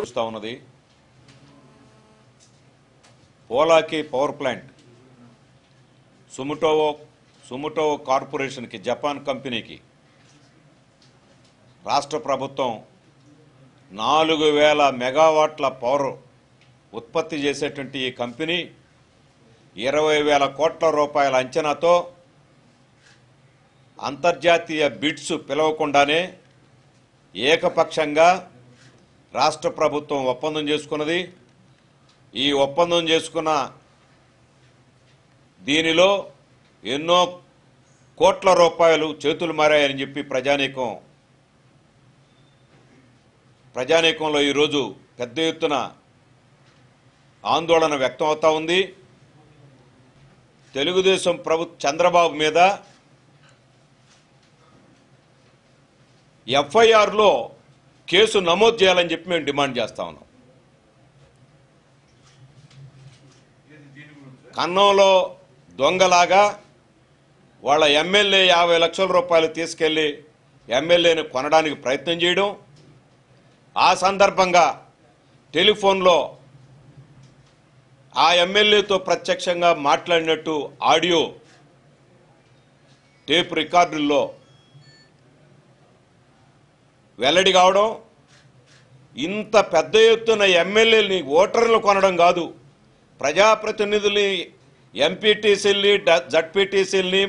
చూస్తా ఉన్నది ఓలాకి power plant సుముటోవో సుముటోవో కార్పొరేషన్కి జపాన్ కంపెనీకి రాష్ట్ర ప్రభుత్వం నాలుగు వేల మెగావాట్ల పవర్ ఉత్పత్తి చేసేటువంటి ఈ కంపెనీ ఇరవై వేల కోట్ల రూపాయల అంచనాతో అంతర్జాతీయ బిడ్స్ పిలవకుండానే ఏకపక్షంగా రాష్ట్ర ప్రభుత్వం ఒప్పందం చేసుకున్నది ఈ ఒప్పందం చేసుకున్న దీనిలో ఎన్నో కోట్ల రూపాయలు చేతులు మారాయని చెప్పి ప్రజానీకం ప్రజానీకంలో ఈరోజు పెద్ద ఎత్తున ఆందోళన వ్యక్తం అవుతా ఉంది తెలుగుదేశం ప్రభు చంద్రబాబు మీద ఎఫ్ఐఆర్లో కేసు నమోదు చేయాలని చెప్పి మేము డిమాండ్ చేస్తా ఉన్నాం కన్నంలో దొంగలాగా వాళ్ళ ఎమ్మెల్యే యాభై లక్షల రూపాయలు తీసుకెళ్ళి ఎమ్మెల్యేని కొనడానికి ప్రయత్నం చేయడం ఆ సందర్భంగా టెలిఫోన్లో ఆ ఎమ్మెల్యేతో ప్రత్యక్షంగా మాట్లాడినట్టు ఆడియో టేప్ రికార్డుల్లో వెల్లడి కావడం ఇంత పెద్ద ఎత్తున ఎమ్మెల్యేలని ఓటర్లు కొనడం కాదు ప్రజాప్రతినిధుల్ని ఎంపీటీసీల్ని జడ్పీటీసీల్ని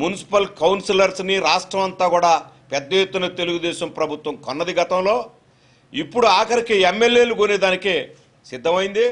మున్సిపల్ కౌన్సిలర్స్ని రాష్ట్రం అంతా కూడా పెద్ద ఎత్తున తెలుగుదేశం ప్రభుత్వం కొన్నది గతంలో ఇప్పుడు ఆఖరికి ఎమ్మెల్యేలు కొనేదానికే సిద్ధమైంది